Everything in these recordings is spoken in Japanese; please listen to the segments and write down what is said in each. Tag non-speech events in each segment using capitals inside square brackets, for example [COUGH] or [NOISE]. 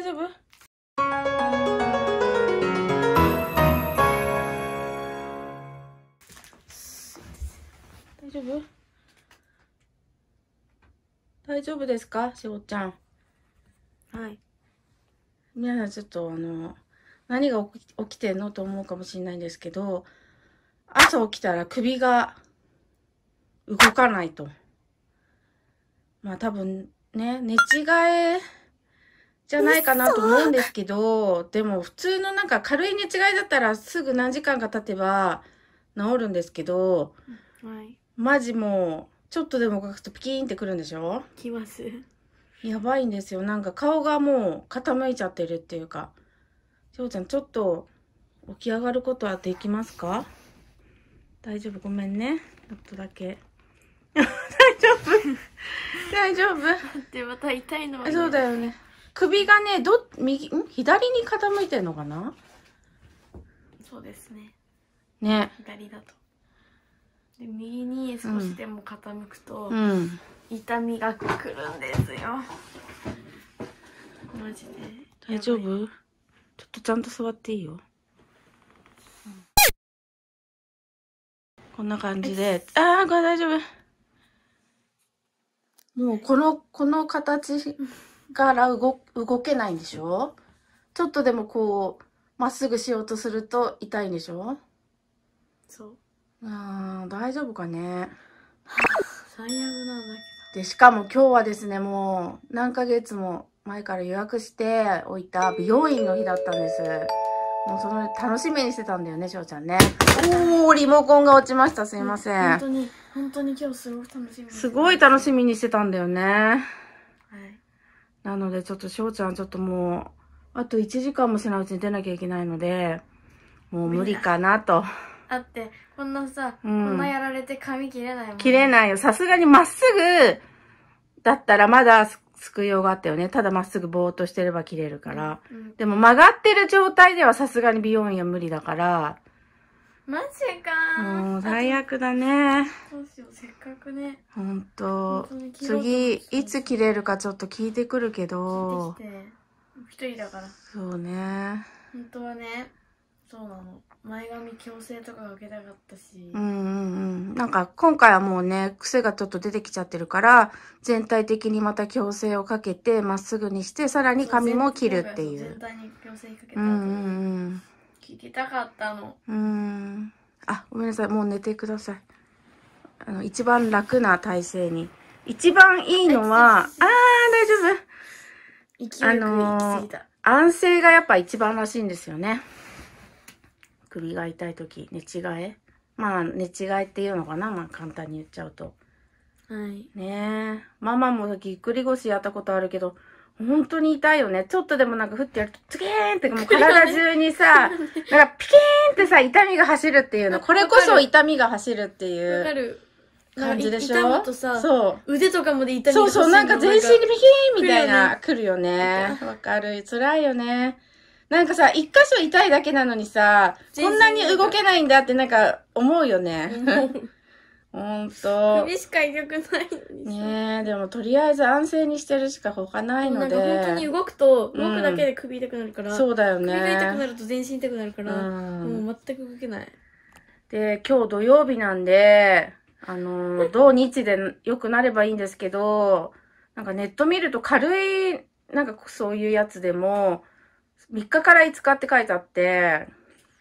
大丈夫大丈夫大丈夫ですかしおちゃん。はい。皆さんちょっとあの、何が起きてんのと思うかもしれないんですけど、朝起きたら首が動かないと。まあ多分ね、寝違えじゃないかなと思うんですけど、でも普通のなんか軽い寝違いだったらすぐ何時間か経てば治るんですけど、はい、マジもうちょっとでもかくとピキーンってくるんでしょきます。やばいんですよ。なんか顔がもう傾いちゃってるっていうか。しょうちゃん、ちょっと起き上がることはできますか大丈夫ごめんね。ちょっとだけ。[LAUGHS] 大丈夫 [LAUGHS] 大丈夫で、また痛いのは、ね、そうだよね。首がね、ど、右、ん左に傾いてんのかなそうですね。ね。左だと。で、右に少しでも傾くと、うん、痛みがくるんですよ。マジで。大丈夫ちょっとちゃんと座っていいよ。こんな感じで。ああ、これ大丈夫。もうこの、この形から動けないんでしょちょっとでもこう、まっすぐしようとすると痛いんでしょそう。あ大丈夫かね。最悪なんだけど。で、しかも今日はですね、もう何ヶ月も前から予約しておいた美容院の日だったんです。もうその楽しみにしてたんだよね、しょうちゃんね。おー、リモコンが落ちました。すいません。本当に、本当に今日すごく楽しみすごい楽しみにしてたんだよね。はい。なので、ちょっと翔ちゃん、ちょっともう、あと1時間もしないうちに出なきゃいけないので、もう無理かなと。あって、こんなさ、うん、こんなやられて髪切れないもん、切れないよ。さすがにまっすぐ、だったらまだ救いようがあったよね。ただまっすぐぼーっとしてれば切れるから。うんうん、でも曲がってる状態ではさすがに美容院は無理だから、マジかもう最悪だねどうしようせっかくねほんと次いつ切れるかちょっと聞いてくるけど一人だからそうね本当はねそうなの前髪矯正とか受けたかったしうんうんうんなんか今回はもうね癖がちょっと出てきちゃってるから全体的にまた矯正をかけてまっすぐにしてさらに髪も切るっていう全体に矯正かけたうんうんうん聞きたかったのうんあごめんなさいもう寝てくださいあの一番楽な体勢に一番いいのはあ大丈夫勢いあのー、安静がやっぱ一番らしいんですよね首が痛い時寝違えまあ寝違えっていうのかなまあ簡単に言っちゃうとはいねえママもぎっくり腰やったことあるけど本当に痛いよね。ちょっとでもなんかふってやると、ツキーンってもう体中にさ、なんかピキーンってさ、痛みが走るっていうの。これこそ痛みが走るっていう。わかる。感じでしょ痛むとさ、そう。腕とかもで痛みが走る。そうそう、なんか全身にピキーンみたいな、来るよね。わ、ね、かる。辛いよね。なんかさ、一箇所痛いだけなのにさ、こんなに動けないんだってなんか思うよね。ほんと。首しか痛くないのにねえ、でもとりあえず安静にしてるしか他ないので。なんか本当に動くと、動くだけで首痛くなるから。うん、そうだよね。首が痛くなると全身痛くなるから、うん、もう全く動けない。で、今日土曜日なんで、あの、土日で良くなればいいんですけど、なんかネット見ると軽い、なんかそういうやつでも、3日から5日って書いてあって、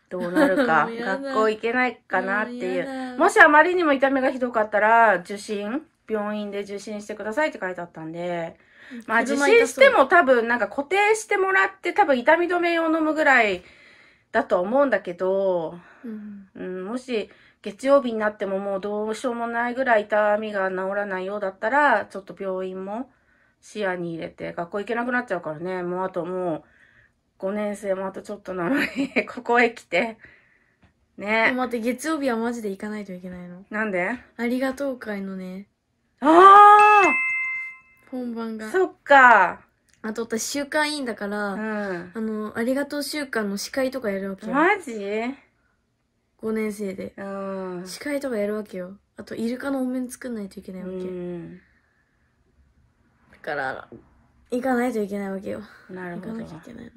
どうなるか [LAUGHS] 学校行けないかなっていう。もしあまりにも痛みがひどかったら、受診病院で受診してくださいって書いてあったんで、まあ受診しても多分なんか固定してもらって多分痛み止めを飲むぐらいだと思うんだけど、うん、うん、もし月曜日になってももうどうしようもないぐらい痛みが治らないようだったら、ちょっと病院も視野に入れて学校行けなくなっちゃうからね、もうあともう5年生もあとちょっとなのに [LAUGHS] ここへ来て。ね待って、月曜日はマジで行かないといけないの。なんでありがとう会のね、ああ本番が。そっか。あと私、週間委員だから、うん。あの、ありがとう週間の司会とかやるわけよ。マジ5年生で。うん。司会とかやるわけよ。あと、イルカのお面作んないといけないわけ。ん。だから、行かないといけないわけよ。なる行ほかどな。きゃいけないの。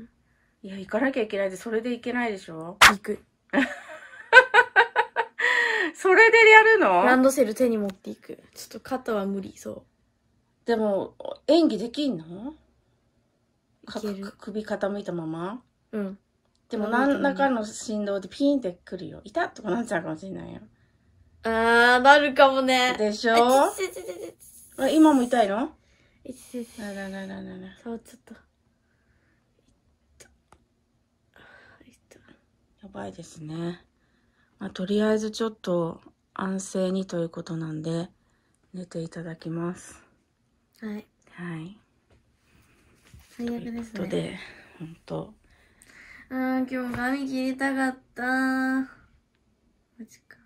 いや、行かなきゃいけないで、それで行けないでしょ行く。[LAUGHS] それでやるのランドセル手に持っていく。ちょっと肩は無理そう。でも、演技できんの首傾いたままうん。でも何らかの振動でピーンってくるよ。痛とかなっちゃうかもしれないよ。あー、なるかもね。でしょ今も痛いのあららららら。そう、ちょっと。ばいですね。まあ、とりあえずちょっと安静にということなんで、寝ていただきます。はい。はい。最悪ですね。とで、ほんと。あー、今日髪切りたかった。マジか。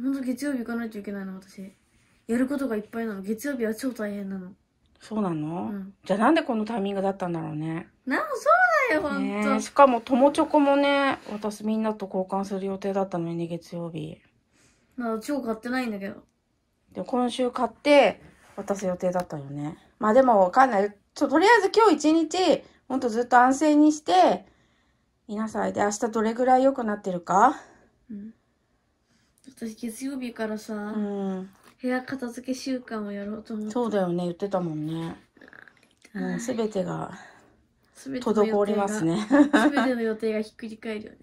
本当月曜日行かないといけないの、私。やることがいっぱいなの。月曜日は超大変なの。そうなの、うん、じゃあなんでこのタイミングだったんだろうね。な、お、そうい本当、ね、しかも友チョコもね私みんなと交換する予定だったのに月曜日まあ超買ってないんだけどで今週買って渡す予定だったよねまあでもわかんないちょとりあえず今日一日ほんとずっと安静にしていなさいで明日どれぐらい良くなってるかうん私月曜日からさ、うん、部屋片付け習慣をやろうと思ってそうだよね言ってたもんねもう全てが滞りますね。全ての予定がひっくり返るよね。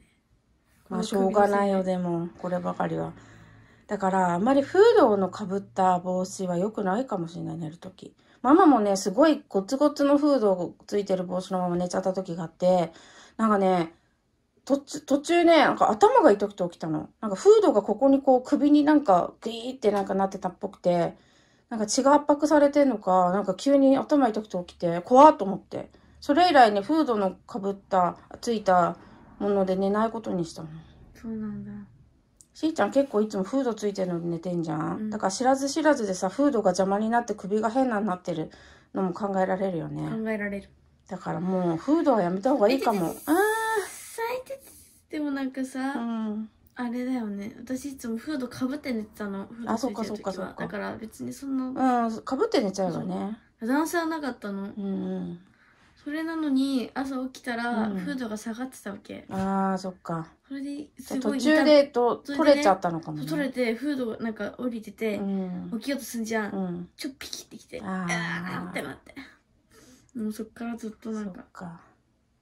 まあ、しょうがないよ、でも、こればかりは。だから、あんまりフードのかぶった帽子は良くないかもしれない、寝るとき。ママもね、すごいゴツゴツのフードついてる帽子のまま寝ちゃった時があって、なんかね、途中ね、なんか頭が痛くて起きたの。なんかフードがここにこう首になんかグイーってなんかなってたっぽくて、なんか血が圧迫されてんのか、なんか急に頭痛くて起きて、怖っと思って。それ以来ね、フードのかぶった、ついたもので寝ないことにしたの。そうなんだ。しーちゃん結構いつもフードついてるので寝てんじゃん、うん、だから知らず知らずでさ、フードが邪魔になって首が変なになってるのも考えられるよね。考えられる。だからもう、フードはやめた方がいいかも。ああ。でもなんかさ、うん、あれだよね。私いつもフードかぶって寝てたの。あ、そっかそっかそっか。だから別にそんな。うん、かぶって寝ちゃうよね。男性はなかったの。うん、うん。それなのに朝起きたらフードが下がってたわけ、ああ、そっか。それですご途中でとそれ取れちゃったのかも、ね。取れてフードなんか降りてて、うん。起きようとすんじゃん、うん。ちょっぴきってきてああ待って待ってもうそっからずっとなんっかか。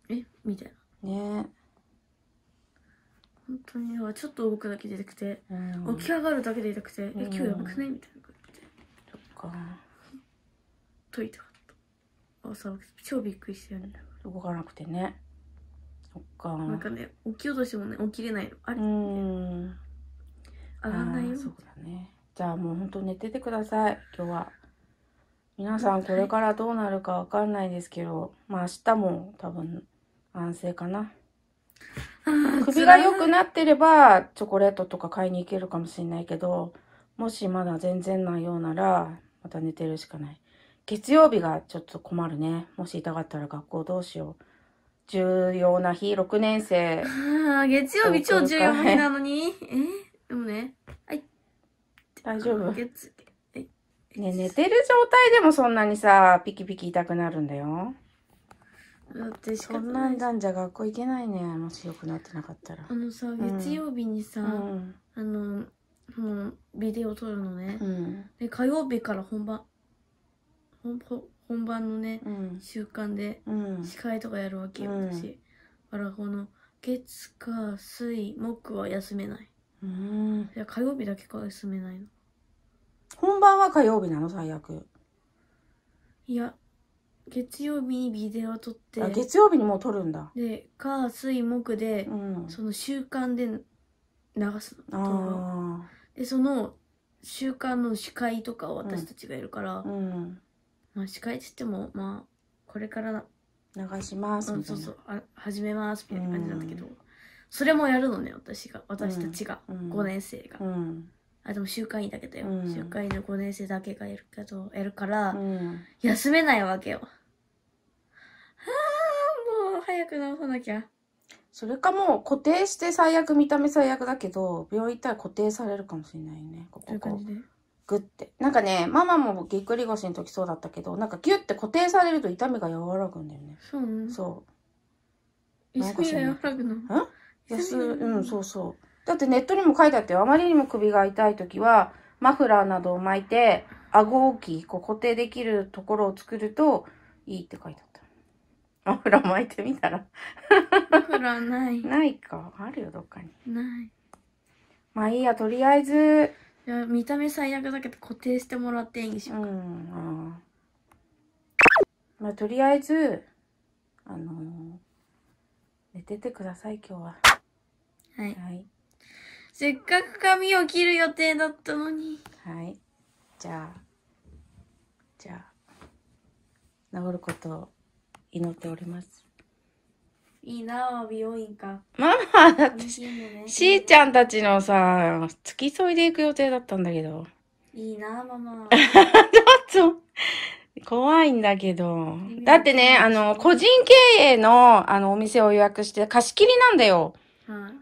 えみたいなね本当にはちょっと動くだけで痛くて、うん。起き上がるだけで痛くて、えうん今日やばくないみたいなこと言ってそっか。解いた朝超びっくりしてるんだ動かなくてねそっかなんかね起き落としもね起きれないのあれ、うん上がんないよそうだねじゃあもうほんと寝ててください今日は皆さんこれからどうなるかわかんないですけどまあ明日も多分安静かな首が良くなってればチョコレートとか買いに行けるかもしれないけどもしまだ全然ないようならまた寝てるしかない月曜日がちょっと困るね。もし痛かったら学校どうしよう。重要な日、6年生。ああ、月曜日超重要な日なのに。えでもね。はい。大丈夫。月、ね、寝てる状態でもそんなにさ、ピキピキ痛くなるんだよ。だってしかも。こんなんだんじゃ学校行けないね。もし良くなってなかったら。あのさ、月曜日にさ、うん、あの、もうビデオ撮るのね、うん、で火曜日から本番本本番のね、うん、習慣で司会とかやるわけよ、私だからこの月火水木は休めないうんいや火曜日だけか休めないの本番は火曜日なの最悪いや月曜日にビデオ撮って月曜日にもう撮るんだで火水木で、うん、その習慣で流すのでその習慣の司会とかを私たちがいるから、うん、まあ司会つってもまあこれから流しますみたそいうなそうあ始めますみたいな感じなんだけど、それもやるのね私が私たちが、うん5年生が、うんあでも集会員だけだよ、うん集会員の5年生だけがやるけどやるから、うん休めないわけよはあもう早く直さなきゃそれかもう固定して最悪見た目最悪だけど病院行ったら固定されるかもしれないねこういう感じでグって。なんかね、ママもぎっくり腰の時そうだったけど、なんかギュって固定されると痛みが和らぐんだよね。そうそう。痛が和らぐのん安、うん、そうそう。だってネットにも書いてあって、あまりにも首が痛い時は、マフラーなどを巻いて、顎置き、こう固定できるところを作るといいって書いてあった。マフラー巻いてみたらマフラーない。[LAUGHS] ないか。あるよ、どっかに。ない。まあいいや、とりあえず、や見た目最悪だけど固定してもらっていでしょうか、うんまあとりあえずあのー、寝ててください今日ははい、はい、せっかく髪を切る予定だったのにはいじゃあじゃあ治ることを祈っておりますいいなぁ、美容院か。ママ、だって、しーちゃんたちのさ、付き添いで行く予定だったんだけど。いいなママ。ちょっと、怖いんだけど。だってね、あの、個人経営の、あの、お店を予約して、貸し切りなんだよ。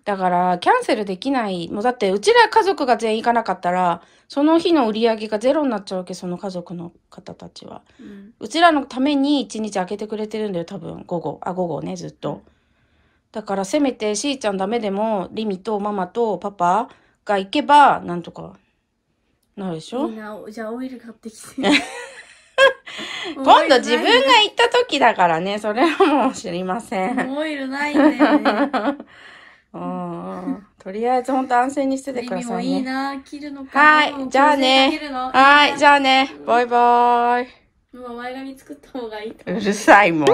だから、キャンセルできない。もうだって、うちら家族が全員行かなかったら、その日の売り上げがゼロになっちゃうわけ、その家族の方たちは。うん、うちらのために一日開けてくれてるんだよ、多分。午後。あ、午後ね、ずっと。うんだからせめてしーちゃんダメでも、リミとママとパパが行けば、なんとかなるでしょみんな、じゃあオイル買ってきて。[LAUGHS] 今度自分が行った時だからね、それはもう知りません。オイルない [LAUGHS] んだよね。とりあえず本当安静にしててくださいね。いいな切るのかはい、じゃあね。はい、じゃあね。バイバーイ。も前髪作った方がいいうるさいもん。